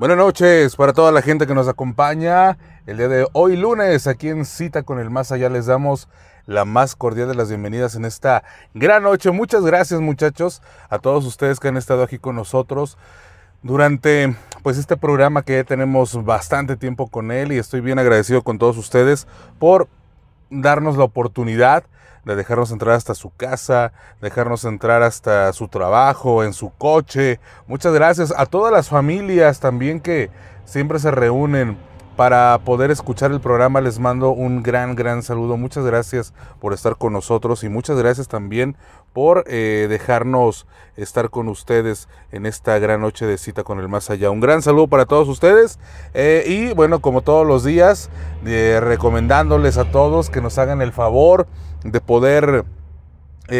Buenas noches para toda la gente que nos acompaña. El día de hoy lunes, aquí en Cita con el Más Allá, les damos la más cordial de las bienvenidas en esta gran noche. Muchas gracias muchachos a todos ustedes que han estado aquí con nosotros durante pues este programa que tenemos bastante tiempo con él y estoy bien agradecido con todos ustedes por darnos la oportunidad de dejarnos entrar hasta su casa, dejarnos entrar hasta su trabajo, en su coche. Muchas gracias a todas las familias también que siempre se reúnen para poder escuchar el programa. Les mando un gran, gran saludo. Muchas gracias por estar con nosotros y muchas gracias también por eh, dejarnos estar con ustedes en esta gran noche de cita con el más allá. Un gran saludo para todos ustedes eh, y bueno, como todos los días, eh, recomendándoles a todos que nos hagan el favor de poder...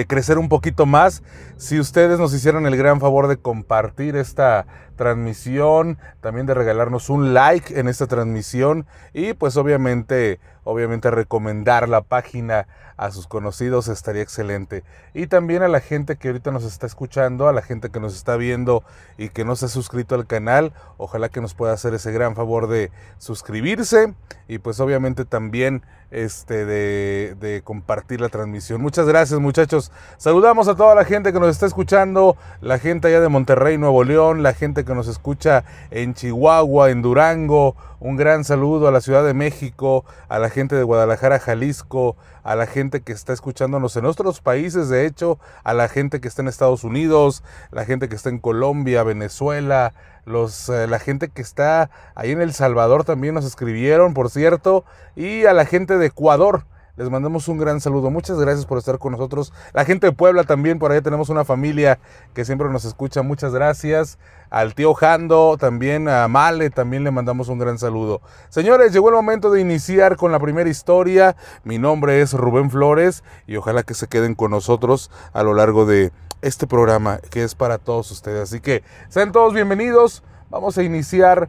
crecer un poquito más. Si ustedes nos hicieran el gran favor de compartir esta transmisión, también de regalarnos un like en esta transmisión y pues obviamente obviamente recomendar la página a sus conocidos estaría excelente. Y también a la gente que ahorita nos está escuchando, a la gente que nos está viendo y que no se ha suscrito al canal, ojalá que nos pueda hacer ese gran favor de suscribirse y pues obviamente también este de, compartir la transmisión. Muchas gracias muchachos. Saludamos a toda la gente que nos está escuchando, la gente allá de Monterrey, Nuevo León, la gente que nos escucha en Chihuahua, en Durango. Un gran saludo a la Ciudad de México, a la gente gente de Guadalajara, Jalisco, a la gente que está escuchándonos en otros países, de hecho, a la gente que está en Estados Unidos, la gente que está en Colombia, Venezuela, los, eh, la gente que está ahí en El Salvador también nos escribieron, por cierto, y a la gente de Ecuador les mandamos un gran saludo. Muchas gracias por estar con nosotros. La gente de Puebla también, por allá tenemos una familia que siempre nos escucha. Muchas gracias. Al tío Jando, también a Male, también le mandamos un gran saludo. Señores, llegó el momento de iniciar con la primera historia. Mi nombre es Rubén Flores y ojalá que se queden con nosotros a lo largo de este programa que es para todos ustedes. Así que sean todos bienvenidos. Vamos a iniciar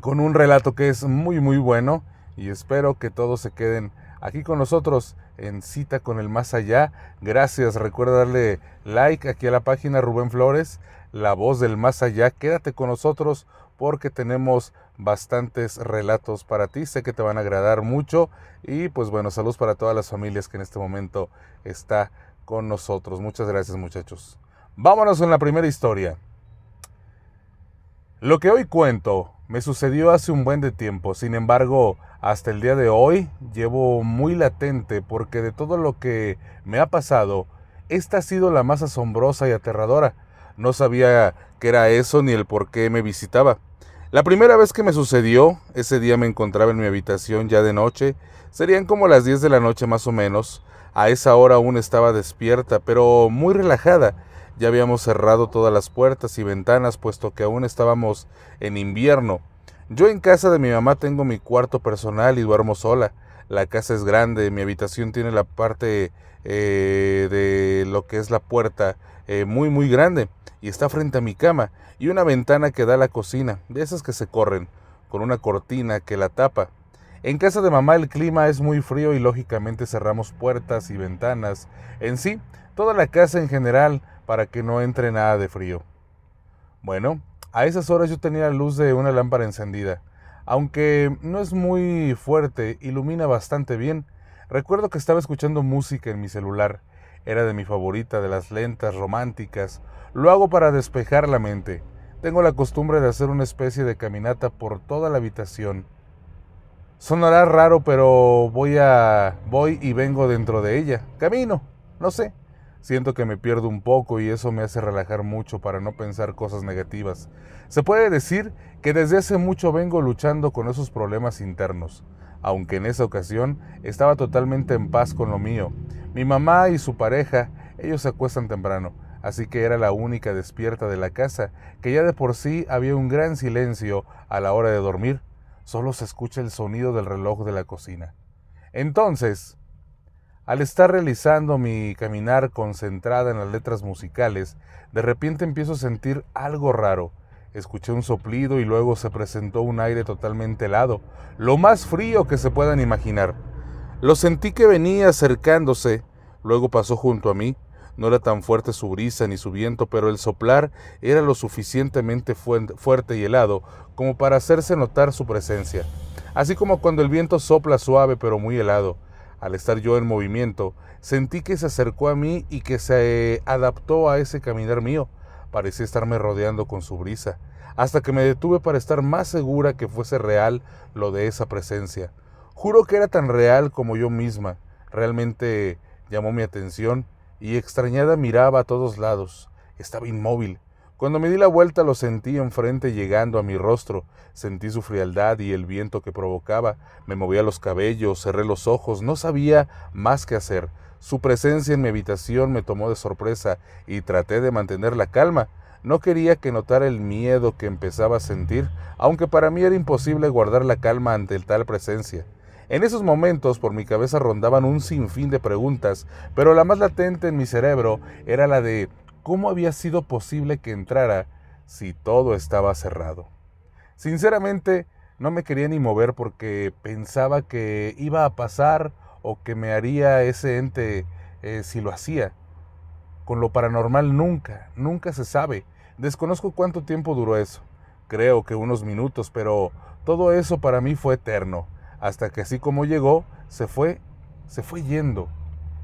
con un relato que es muy, muy bueno y espero que todos se queden aquí con nosotros en Cita con el Más Allá. Gracias, recuerda darle like aquí a la página Rubén Flores, La Voz del Más Allá. Quédate con nosotros porque tenemos bastantes relatos para ti, sé que te van a agradar mucho y pues bueno, saludos para todas las familias que en este momento está con nosotros. Muchas gracias muchachos. Vámonos en la primera historia. Lo que hoy cuento me sucedió hace un buen de tiempo, sin embargo, hasta el día de hoy llevo muy latente porque de todo lo que me ha pasado, esta ha sido la más asombrosa y aterradora. No sabía qué era eso ni el por qué me visitaba. La primera vez que me sucedió, ese día me encontraba en mi habitación ya de noche, serían como las 10 de la noche más o menos. A esa hora aún estaba despierta, pero muy relajada, ya habíamos cerrado todas las puertas y ventanas puesto que aún estábamos en invierno. Yo en casa de mi mamá tengo mi cuarto personal y duermo sola. La casa es grande, mi habitación tiene la parte eh, de lo que es la puerta eh, muy muy grande y está frente a mi cama y una ventana que da a la cocina, de esas que se corren, con una cortina que la tapa. En casa de mamá el clima es muy frío y lógicamente cerramos puertas y ventanas. En sí, toda la casa en general para que no entre nada de frío. Bueno, a esas horas yo tenía la luz de una lámpara encendida. Aunque no es muy fuerte, ilumina bastante bien. Recuerdo que estaba escuchando música en mi celular. Era de mi favorita, de las lentas, románticas. Lo hago para despejar la mente. Tengo la costumbre de hacer una especie de caminata por toda la habitación. Sonará raro, pero voy a voy y vengo dentro de ella. Camino, no sé, Siento que me pierdo un poco y eso me hace relajar mucho para no pensar cosas negativas. Se puede decir que desde hace mucho vengo luchando con esos problemas internos, aunque en esa ocasión estaba totalmente en paz con lo mío. Mi mamá y su pareja, ellos se acuestan temprano, así que era la única despierta de la casa, que ya de por sí había un gran silencio a la hora de dormir, solo se escucha el sonido del reloj de la cocina. Entonces, al estar realizando mi caminar concentrada en las letras musicales, de repente empiezo a sentir algo raro. Escuché un soplido y luego se presentó un aire totalmente helado, lo más frío que se puedan imaginar. Lo sentí que venía acercándose, luego pasó junto a mí. No era tan fuerte su brisa ni su viento, pero el soplar era lo suficientemente fuerte y helado como para hacerse notar su presencia, así como cuando el viento sopla suave pero muy helado al estar yo en movimiento, sentí que se acercó a mí y que se eh, adaptó a ese caminar mío. Parecía estarme rodeando con su brisa, hasta que me detuve para estar más segura que fuese real lo de esa presencia. Juro que era tan real como yo misma. Realmente llamó mi atención y extrañada miraba a todos lados. Estaba inmóvil, cuando me di la vuelta lo sentí enfrente llegando a mi rostro, sentí su frialdad y el viento que provocaba, me movía los cabellos, cerré los ojos, no sabía más que hacer. Su presencia en mi habitación me tomó de sorpresa y traté de mantener la calma. No quería que notara el miedo que empezaba a sentir, aunque para mí era imposible guardar la calma ante tal presencia. En esos momentos por mi cabeza rondaban un sinfín de preguntas, pero la más latente en mi cerebro era la de cómo había sido posible que entrara si todo estaba cerrado. Sinceramente, no me quería ni mover porque pensaba que iba a pasar o que me haría ese ente eh, si lo hacía. Con lo paranormal nunca, nunca se sabe. Desconozco cuánto tiempo duró eso. Creo que unos minutos, pero todo eso para mí fue eterno. Hasta que así como llegó, se fue, se fue yendo.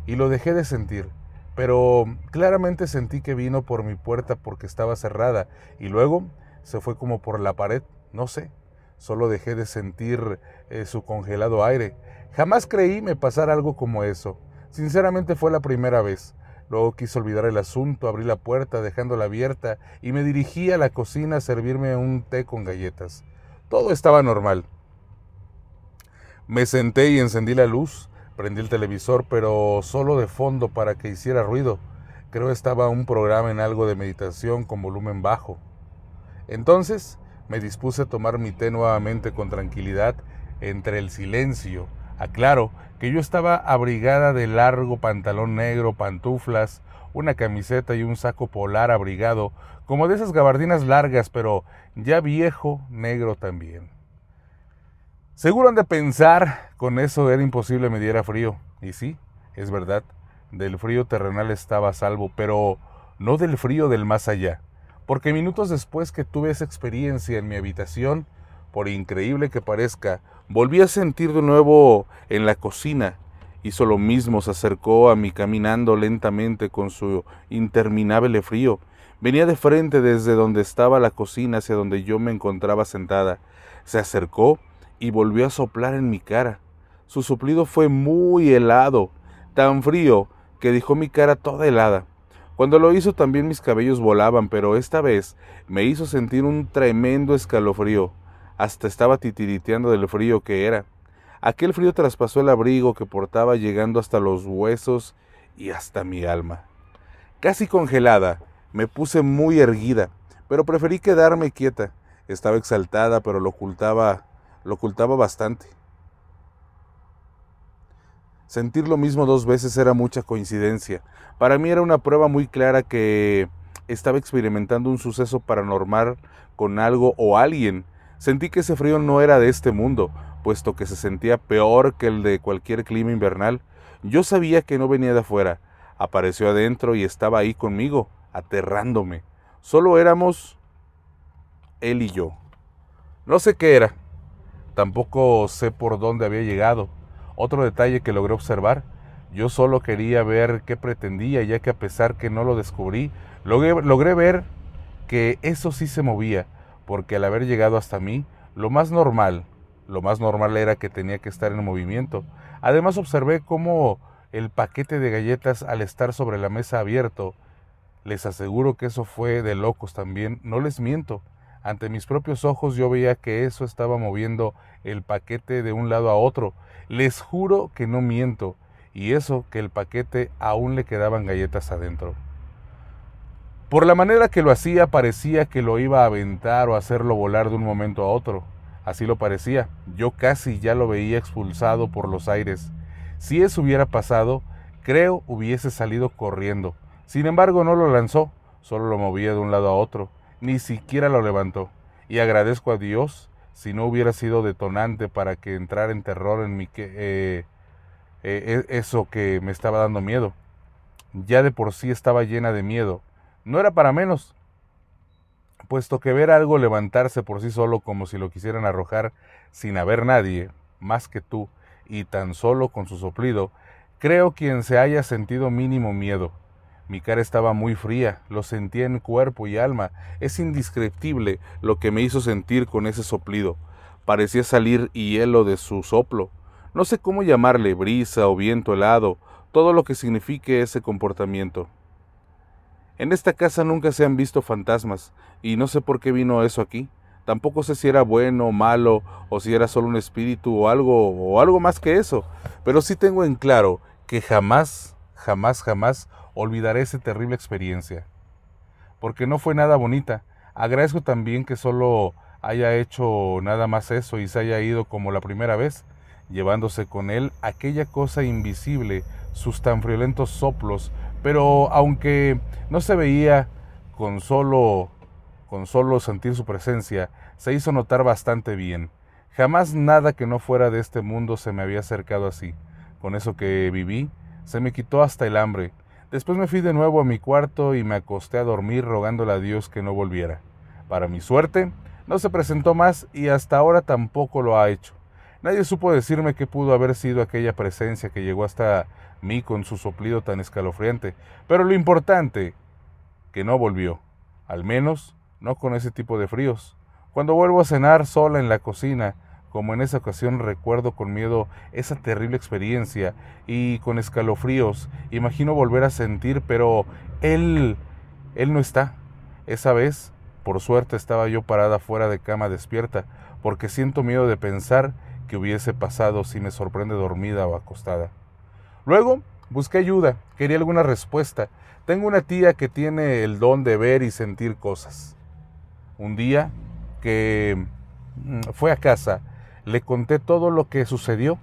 Y lo dejé de sentir. Pero claramente sentí que vino por mi puerta porque estaba cerrada y luego se fue como por la pared, no sé. Solo dejé de sentir eh, su congelado aire. Jamás creí me pasar algo como eso. Sinceramente fue la primera vez. Luego quise olvidar el asunto, abrí la puerta dejándola abierta y me dirigí a la cocina a servirme un té con galletas. Todo estaba normal. Me senté y encendí la luz. Prendí el televisor, pero solo de fondo para que hiciera ruido. Creo estaba un programa en algo de meditación con volumen bajo. Entonces me dispuse a tomar mi té nuevamente con tranquilidad entre el silencio. Aclaro que yo estaba abrigada de largo pantalón negro, pantuflas, una camiseta y un saco polar abrigado, como de esas gabardinas largas, pero ya viejo, negro también. Seguro han de pensar, con eso era imposible me diera frío. Y sí, es verdad, del frío terrenal estaba salvo, pero no del frío del más allá. Porque minutos después que tuve esa experiencia en mi habitación, por increíble que parezca, volví a sentir de nuevo en la cocina. Hizo lo mismo, se acercó a mí caminando lentamente con su interminable frío. Venía de frente desde donde estaba la cocina hacia donde yo me encontraba sentada. Se acercó y volvió a soplar en mi cara. Su suplido fue muy helado, tan frío que dejó mi cara toda helada. Cuando lo hizo también mis cabellos volaban, pero esta vez me hizo sentir un tremendo escalofrío. Hasta estaba titiriteando del frío que era. Aquel frío traspasó el abrigo que portaba llegando hasta los huesos y hasta mi alma. Casi congelada, me puse muy erguida, pero preferí quedarme quieta. Estaba exaltada, pero lo ocultaba lo ocultaba bastante. Sentir lo mismo dos veces era mucha coincidencia. Para mí era una prueba muy clara que estaba experimentando un suceso paranormal con algo o alguien. Sentí que ese frío no era de este mundo, puesto que se sentía peor que el de cualquier clima invernal. Yo sabía que no venía de afuera. Apareció adentro y estaba ahí conmigo, aterrándome. Solo éramos él y yo. No sé qué era, Tampoco sé por dónde había llegado. Otro detalle que logré observar, yo solo quería ver qué pretendía, ya que a pesar que no lo descubrí, logré, ver que eso sí se movía, porque al haber llegado hasta mí, lo más normal, lo más normal era que tenía que estar en movimiento. Además observé cómo el paquete de galletas al estar sobre la mesa abierto, les aseguro que eso fue de locos también, no les miento, ante mis propios ojos yo veía que eso estaba moviendo el paquete de un lado a otro. Les juro que no miento. Y eso que el paquete aún le quedaban galletas adentro. Por la manera que lo hacía parecía que lo iba a aventar o hacerlo volar de un momento a otro. Así lo parecía. Yo casi ya lo veía expulsado por los aires. Si eso hubiera pasado, creo hubiese salido corriendo. Sin embargo, no lo lanzó, solo lo movía de un lado a otro ni siquiera lo levantó. Y agradezco a Dios si no hubiera sido detonante para que entrara en terror en mi que, eh, eh, e, eso que me estaba dando miedo. Ya de por sí estaba llena de miedo. No era para menos, puesto que ver algo levantarse por sí solo como si lo quisieran arrojar sin haber nadie más que tú y tan solo con su soplido, creo quien se haya sentido mínimo miedo mi cara estaba muy fría, lo sentía en cuerpo y alma. Es indescriptible lo que me hizo sentir con ese soplido. Parecía salir hielo de su soplo. No sé cómo llamarle brisa o viento helado, todo lo que signifique ese comportamiento. En esta casa nunca se han visto fantasmas, y no sé por qué vino eso aquí. Tampoco sé si era bueno o malo, o si era solo un espíritu o algo, o algo más que eso. Pero sí tengo en claro que jamás, jamás, jamás olvidaré esa terrible experiencia. Porque no fue nada bonita. Agradezco también que solo haya hecho nada más eso y se haya ido como la primera vez, llevándose con él aquella cosa invisible, sus tan friolentos soplos, pero aunque no se veía con solo con solo sentir su presencia, se hizo notar bastante bien. Jamás nada que no fuera de este mundo se me había acercado así. Con eso que viví, se me quitó hasta el hambre, Después me fui de nuevo a mi cuarto y me acosté a dormir rogándole a Dios que no volviera. Para mi suerte, no se presentó más y hasta ahora tampoco lo ha hecho. Nadie supo decirme qué pudo haber sido aquella presencia que llegó hasta mí con su soplido tan escalofriante, pero lo importante, que no volvió, al menos no con ese tipo de fríos. Cuando vuelvo a cenar sola en la cocina, como en esa ocasión recuerdo con miedo esa terrible experiencia y con escalofríos imagino volver a sentir, pero él, él no está. Esa vez, por suerte, estaba yo parada fuera de cama despierta, porque siento miedo de pensar que hubiese pasado si me sorprende dormida o acostada. Luego, busqué ayuda, quería alguna respuesta. Tengo una tía que tiene el don de ver y sentir cosas. Un día que mm, fue a casa, le conté todo lo que sucedió.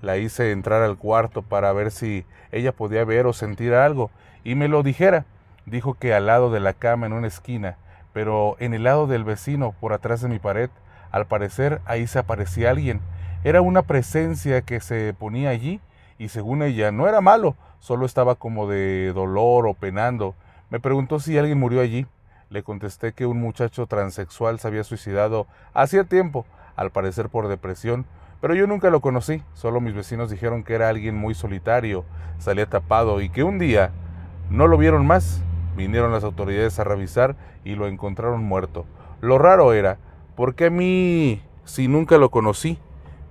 La hice entrar al cuarto para ver si ella podía ver o sentir algo y me lo dijera. Dijo que al lado de la cama en una esquina, pero en el lado del vecino por atrás de mi pared, al parecer ahí se aparecía alguien. Era una presencia que se ponía allí y según ella no era malo, solo estaba como de dolor o penando. Me preguntó si alguien murió allí. Le contesté que un muchacho transexual se había suicidado hacía tiempo, al parecer por depresión, pero yo nunca lo conocí, solo mis vecinos dijeron que era alguien muy solitario, salía tapado y que un día no lo vieron más. Vinieron las autoridades a revisar y lo encontraron muerto. Lo raro era, Porque a mí si nunca lo conocí?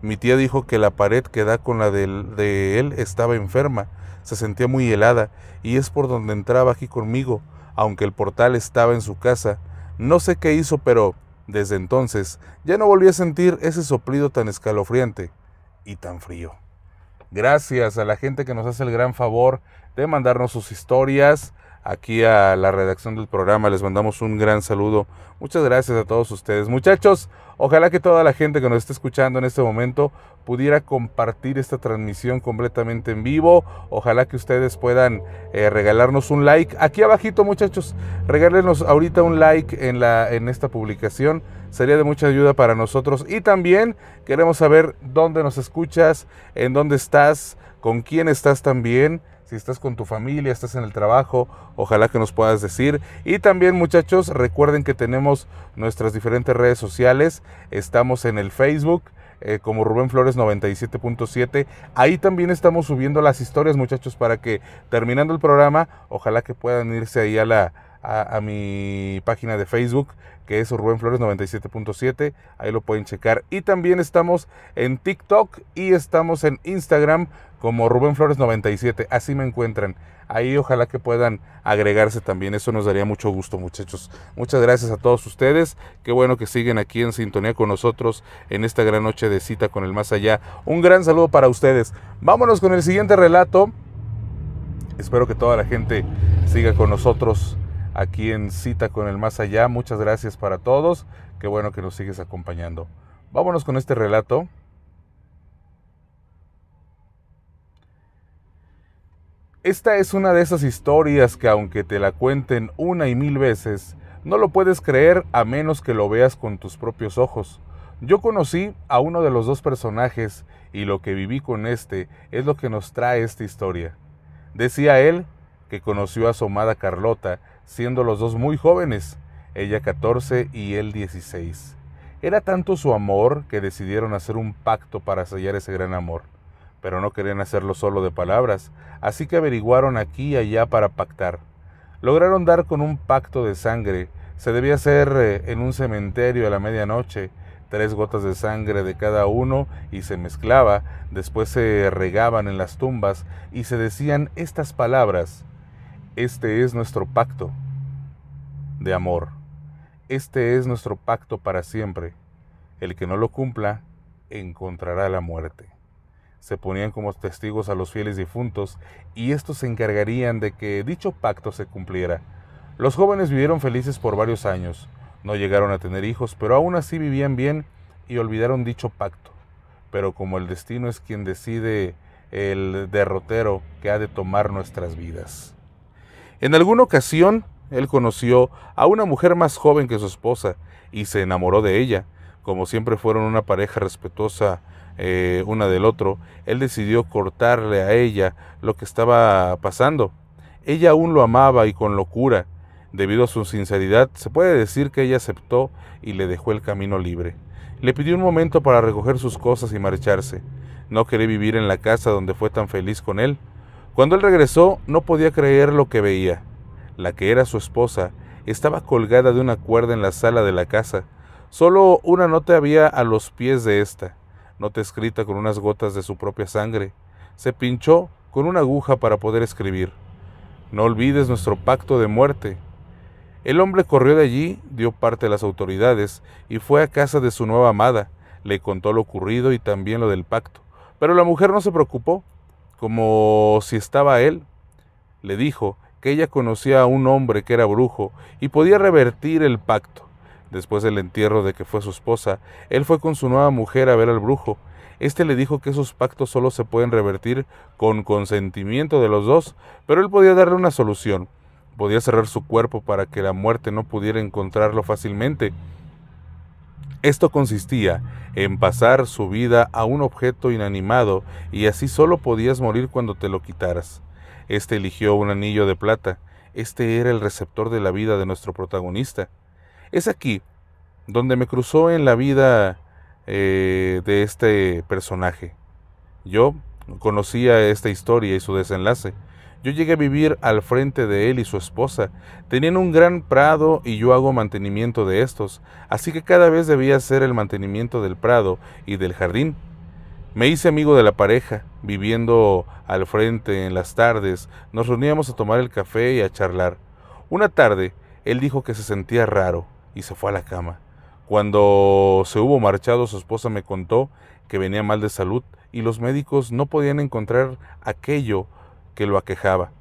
Mi tía dijo que la pared que da con la de él estaba enferma, se sentía muy helada y es por donde entraba aquí conmigo, aunque el portal estaba en su casa. No sé qué hizo, pero desde entonces ya no volví a sentir ese soplido tan escalofriante y tan frío. Gracias a la gente que nos hace el gran favor de mandarnos sus historias. Aquí a la redacción del programa les mandamos un gran saludo. Muchas gracias a todos ustedes. Muchachos, Ojalá que toda la gente que nos esté escuchando en este momento pudiera compartir esta transmisión completamente en vivo. Ojalá que ustedes puedan eh, regalarnos un like. Aquí abajito muchachos, regálenos ahorita un like en, la, en esta publicación. Sería de mucha ayuda para nosotros. Y también queremos saber dónde nos escuchas, en dónde estás, con quién estás también. Si estás con tu familia, estás en el trabajo, ojalá que nos puedas decir. Y también muchachos, recuerden que tenemos nuestras diferentes redes sociales. Estamos en el Facebook, eh, como Rubén Flores 97.7. Ahí también estamos subiendo las historias, muchachos, para que terminando el programa, ojalá que puedan irse ahí a la a mi página de Facebook que es Rubén Flores 97.7. Ahí lo pueden checar. Y también estamos en TikTok y estamos en Instagram como Rubén Flores 97. Así me encuentran. Ahí ojalá que puedan agregarse también. Eso nos daría mucho gusto, muchachos. Muchas gracias a todos ustedes. Qué bueno que siguen aquí en sintonía con nosotros en esta gran noche de cita con el más allá. Un gran saludo para ustedes. Vámonos con el siguiente relato. Espero que toda la gente siga con nosotros aquí en Cita con el Más Allá. Muchas gracias para todos. Qué bueno que nos sigues acompañando. Vámonos con este relato. Esta es una de esas historias que aunque te la cuenten una y mil veces, no lo puedes creer a menos que lo veas con tus propios ojos. Yo conocí a uno de los dos personajes y lo que viví con este es lo que nos trae esta historia. Decía él que conoció a su amada Carlota siendo los dos muy jóvenes, ella 14 y él 16. Era tanto su amor que decidieron hacer un pacto para sellar ese gran amor, pero no querían hacerlo solo de palabras, así que averiguaron aquí y allá para pactar. Lograron dar con un pacto de sangre, se debía hacer eh, en un cementerio a la medianoche, tres gotas de sangre de cada uno y se mezclaba, después se regaban en las tumbas y se decían estas palabras, este es nuestro pacto de amor. Este es nuestro pacto para siempre. El que no lo cumpla encontrará la muerte. Se ponían como testigos a los fieles difuntos y estos se encargarían de que dicho pacto se cumpliera. Los jóvenes vivieron felices por varios años. No llegaron a tener hijos, pero aún así vivían bien y olvidaron dicho pacto. Pero como el destino es quien decide el derrotero que ha de tomar nuestras vidas. En alguna ocasión, él conoció a una mujer más joven que su esposa y se enamoró de ella. Como siempre fueron una pareja respetuosa eh, una del otro, él decidió cortarle a ella lo que estaba pasando. Ella aún lo amaba y con locura. Debido a su sinceridad, se puede decir que ella aceptó y le dejó el camino libre. Le pidió un momento para recoger sus cosas y marcharse. No quería vivir en la casa donde fue tan feliz con él. Cuando él regresó no podía creer lo que veía. La que era su esposa estaba colgada de una cuerda en la sala de la casa. Solo una nota había a los pies de esta, nota escrita con unas gotas de su propia sangre. Se pinchó con una aguja para poder escribir. No olvides nuestro pacto de muerte. El hombre corrió de allí, dio parte a las autoridades y fue a casa de su nueva amada. Le contó lo ocurrido y también lo del pacto. Pero la mujer no se preocupó, como si estaba él. Le dijo que ella conocía a un hombre que era brujo y podía revertir el pacto. Después del entierro de que fue su esposa, él fue con su nueva mujer a ver al brujo. Este le dijo que esos pactos solo se pueden revertir con consentimiento de los dos, pero él podía darle una solución. Podía cerrar su cuerpo para que la muerte no pudiera encontrarlo fácilmente. Esto consistía en pasar su vida a un objeto inanimado y así solo podías morir cuando te lo quitaras. Este eligió un anillo de plata. Este era el receptor de la vida de nuestro protagonista. Es aquí donde me cruzó en la vida eh, de este personaje. Yo conocía esta historia y su desenlace, yo llegué a vivir al frente de él y su esposa. Tenían un gran prado y yo hago mantenimiento de estos, así que cada vez debía hacer el mantenimiento del prado y del jardín. Me hice amigo de la pareja, viviendo al frente en las tardes, nos reuníamos a tomar el café y a charlar. Una tarde, él dijo que se sentía raro y se fue a la cama. Cuando se hubo marchado, su esposa me contó que venía mal de salud y los médicos no podían encontrar aquello que lo aquejaba.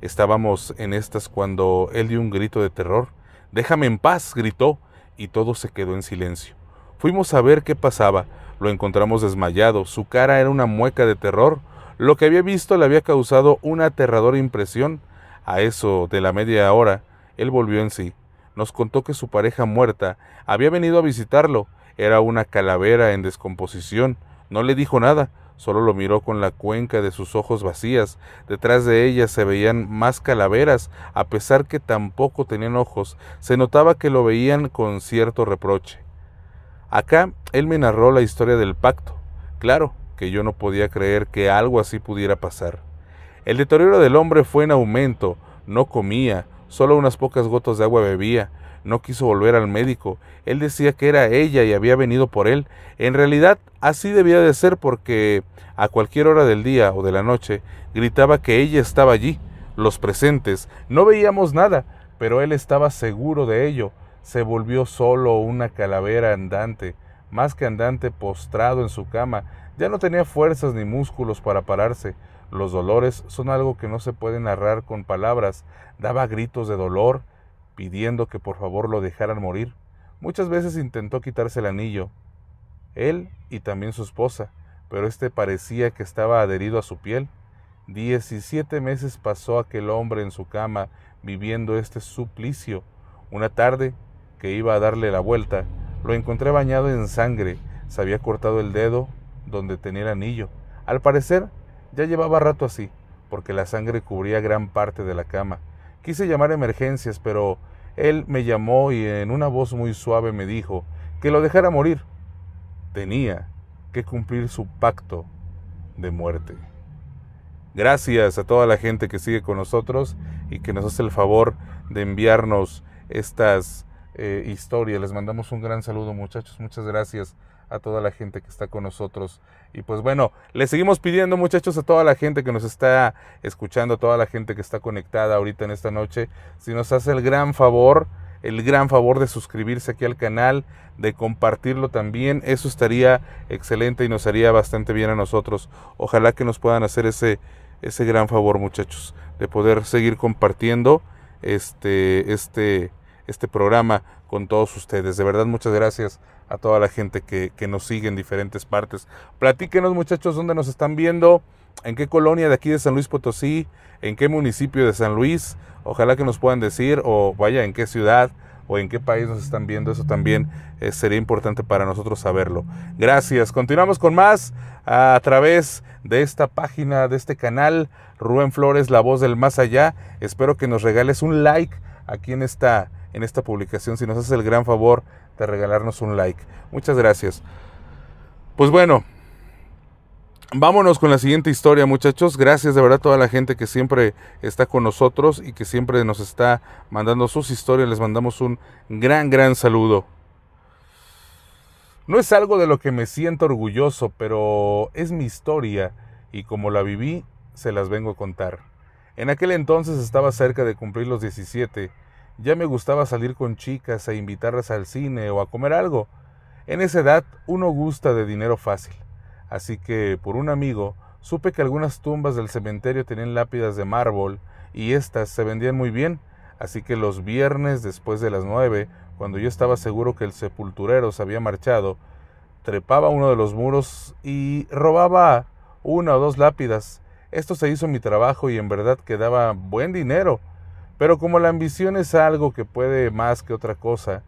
Estábamos en estas cuando él dio un grito de terror. Déjame en paz, gritó, y todo se quedó en silencio. Fuimos a ver qué pasaba. Lo encontramos desmayado, su cara era una mueca de terror. Lo que había visto le había causado una aterradora impresión. A eso de la media hora, él volvió en sí. Nos contó que su pareja muerta había venido a visitarlo. Era una calavera en descomposición. No le dijo nada, Solo lo miró con la cuenca de sus ojos vacías. Detrás de ella se veían más calaveras, a pesar que tampoco tenían ojos. Se notaba que lo veían con cierto reproche. Acá él me narró la historia del pacto. Claro que yo no podía creer que algo así pudiera pasar. El deterioro del hombre fue en aumento. No comía, solo unas pocas gotas de agua bebía no quiso volver al médico. Él decía que era ella y había venido por él. En realidad así debía de ser porque a cualquier hora del día o de la noche gritaba que ella estaba allí. Los presentes no veíamos nada, pero él estaba seguro de ello. Se volvió solo una calavera andante, más que andante postrado en su cama. Ya no tenía fuerzas ni músculos para pararse. Los dolores son algo que no se puede narrar con palabras. Daba gritos de dolor, pidiendo que por favor lo dejaran morir. Muchas veces intentó quitarse el anillo, él y también su esposa, pero este parecía que estaba adherido a su piel. Diecisiete meses pasó aquel hombre en su cama viviendo este suplicio. Una tarde, que iba a darle la vuelta, lo encontré bañado en sangre, se había cortado el dedo donde tenía el anillo. Al parecer, ya llevaba rato así, porque la sangre cubría gran parte de la cama. Quise llamar a emergencias, pero él me llamó y en una voz muy suave me dijo que lo dejara morir. Tenía que cumplir su pacto de muerte. Gracias a toda la gente que sigue con nosotros y que nos hace el favor de enviarnos estas eh, historias. Les mandamos un gran saludo muchachos. Muchas gracias a toda la gente que está con nosotros. Y pues bueno, Le seguimos pidiendo muchachos a toda la gente que nos está escuchando, a toda la gente que está conectada ahorita en esta noche, si nos hace el gran favor, el gran favor de suscribirse aquí al canal, de compartirlo también, eso estaría excelente y nos haría bastante bien a nosotros. Ojalá que nos puedan hacer ese, ese gran favor muchachos, de poder seguir compartiendo este, este, este programa con todos ustedes. De verdad, muchas gracias a toda la gente que, nos sigue en diferentes partes. Platíquenos muchachos dónde nos están viendo, en qué colonia de aquí de San Luis Potosí, en qué municipio de San Luis, ojalá que nos puedan decir, o vaya, en qué ciudad o en qué país nos están viendo, eso también eh, sería importante para nosotros saberlo. Gracias, continuamos con más a través de esta página, de este canal, Rubén Flores, la voz del más allá, espero que nos regales un like aquí en esta en esta publicación. Si nos haces el gran favor de regalarnos un like. Muchas gracias. Pues bueno, vámonos con la siguiente historia muchachos. Gracias de verdad a toda la gente que siempre está con nosotros y que siempre nos está mandando sus historias. Les mandamos un gran, gran saludo. No es algo de lo que me siento orgulloso, pero es mi historia y como la viví, se las vengo a contar. En aquel entonces estaba cerca de cumplir los 17 ya me gustaba salir con chicas e invitarlas al cine o a comer algo. En esa edad uno gusta de dinero fácil. Así que, por un amigo, supe que algunas tumbas del cementerio tenían lápidas de mármol y éstas se vendían muy bien. Así que los viernes después de las nueve, cuando yo estaba seguro que el sepulturero se había marchado, trepaba uno de los muros y robaba una o dos lápidas. Esto se hizo mi trabajo y en verdad quedaba buen dinero. Pero como la ambición es algo que puede más que otra cosa,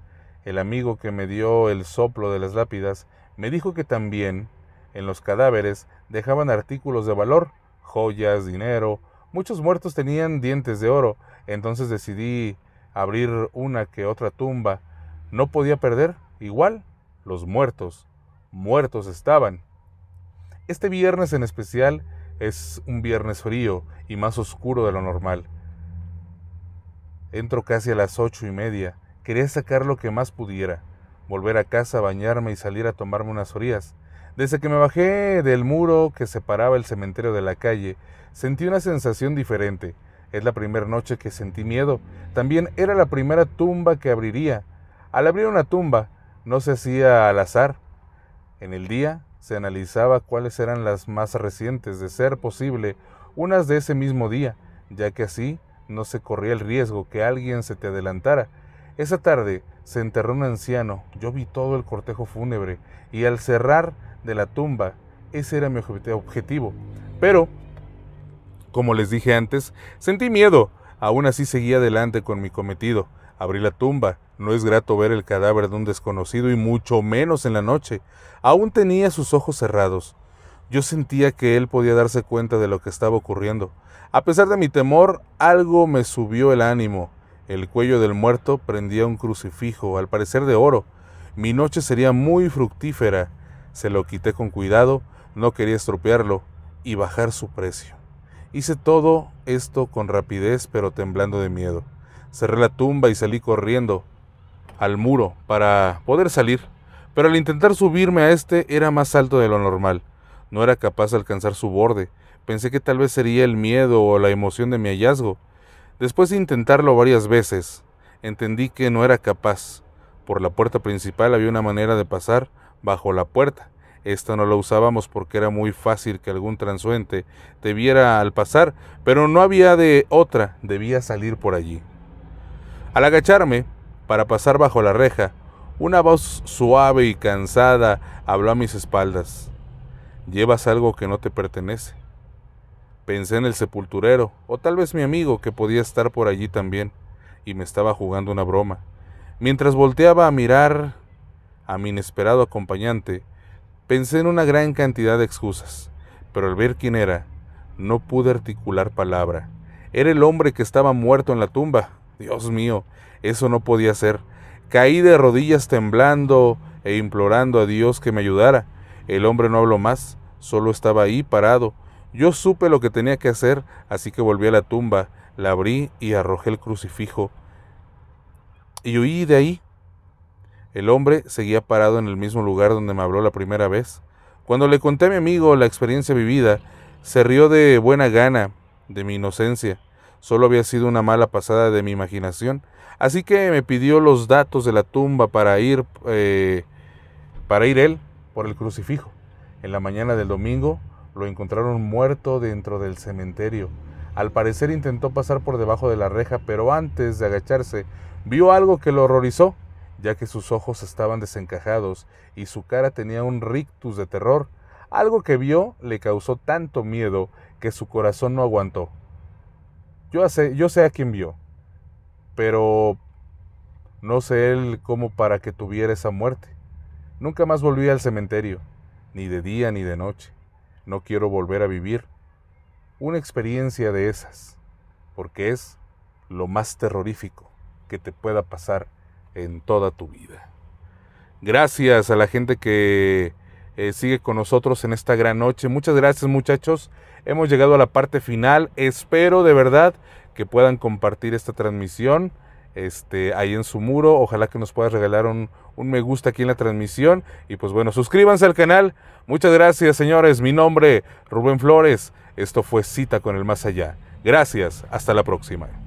el amigo que me dio el soplo de las lápidas me dijo que también en los cadáveres dejaban artículos de valor, joyas, dinero. Muchos muertos tenían dientes de oro, entonces decidí abrir una que otra tumba. No podía perder, igual, los muertos. Muertos estaban. Este viernes en especial es un viernes frío y más oscuro de lo normal. Entro casi a las ocho y media. Quería sacar lo que más pudiera. Volver a casa, bañarme y salir a tomarme unas orillas. Desde que me bajé del muro que separaba el cementerio de la calle, sentí una sensación diferente. Es la primera noche que sentí miedo. También era la primera tumba que abriría. Al abrir una tumba, no se hacía al azar. En el día se analizaba cuáles eran las más recientes, de ser posible, unas de ese mismo día, ya que así no se corría el riesgo que alguien se te adelantara. Esa tarde se enterró un anciano, yo vi todo el cortejo fúnebre y al cerrar de la tumba, ese era mi objetivo. Pero, como les dije antes, sentí miedo, aún así seguí adelante con mi cometido. Abrí la tumba, no es grato ver el cadáver de un desconocido y mucho menos en la noche. Aún tenía sus ojos cerrados. Yo sentía que él podía darse cuenta de lo que estaba ocurriendo. A pesar de mi temor, algo me subió el ánimo. El cuello del muerto prendía un crucifijo, al parecer de oro. Mi noche sería muy fructífera. Se lo quité con cuidado, no quería estropearlo y bajar su precio. Hice todo esto con rapidez pero temblando de miedo. Cerré la tumba y salí corriendo al muro para poder salir, pero al intentar subirme a este era más alto de lo normal. No era capaz de alcanzar su borde. Pensé que tal vez sería el miedo o la emoción de mi hallazgo. Después de intentarlo varias veces, entendí que no era capaz. Por la puerta principal había una manera de pasar bajo la puerta. Esta no la usábamos porque era muy fácil que algún transuente te viera al pasar, pero no había de otra, debía salir por allí. Al agacharme, para pasar bajo la reja, una voz suave y cansada habló a mis espaldas llevas algo que no te pertenece. Pensé en el sepulturero, o tal vez mi amigo que podía estar por allí también, y me estaba jugando una broma. Mientras volteaba a mirar a mi inesperado acompañante, pensé en una gran cantidad de excusas, pero al ver quién era, no pude articular palabra. Era el hombre que estaba muerto en la tumba. Dios mío, eso no podía ser. Caí de rodillas temblando e implorando a Dios que me ayudara. El hombre no habló más, solo estaba ahí parado. Yo supe lo que tenía que hacer, así que volví a la tumba, la abrí y arrojé el crucifijo. Y huí de ahí. El hombre seguía parado en el mismo lugar donde me habló la primera vez. Cuando le conté a mi amigo la experiencia vivida, se rió de buena gana de mi inocencia. Solo había sido una mala pasada de mi imaginación. Así que me pidió los datos de la tumba para ir, eh, para ir él por el crucifijo. En la mañana del domingo lo encontraron muerto dentro del cementerio. Al parecer intentó pasar por debajo de la reja, pero antes de agacharse vio algo que lo horrorizó, ya que sus ojos estaban desencajados y su cara tenía un rictus de terror. Algo que vio le causó tanto miedo que su corazón no aguantó. Yo sé, yo sé a quién vio, pero no sé él cómo para que tuviera esa muerte. Nunca más volví al cementerio, ni de día ni de noche. No quiero volver a vivir una experiencia de esas, porque es lo más terrorífico que te pueda pasar en toda tu vida. Gracias a la gente que eh, sigue con nosotros en esta gran noche. Muchas gracias muchachos. Hemos llegado a la parte final. Espero de verdad que puedan compartir esta transmisión. Este, ahí en su muro. Ojalá que nos puedas regalar un, un me gusta aquí en la transmisión. Y pues bueno, suscríbanse al canal. Muchas gracias, señores. Mi nombre, Rubén Flores. Esto fue Cita con el Más Allá. Gracias. Hasta la próxima.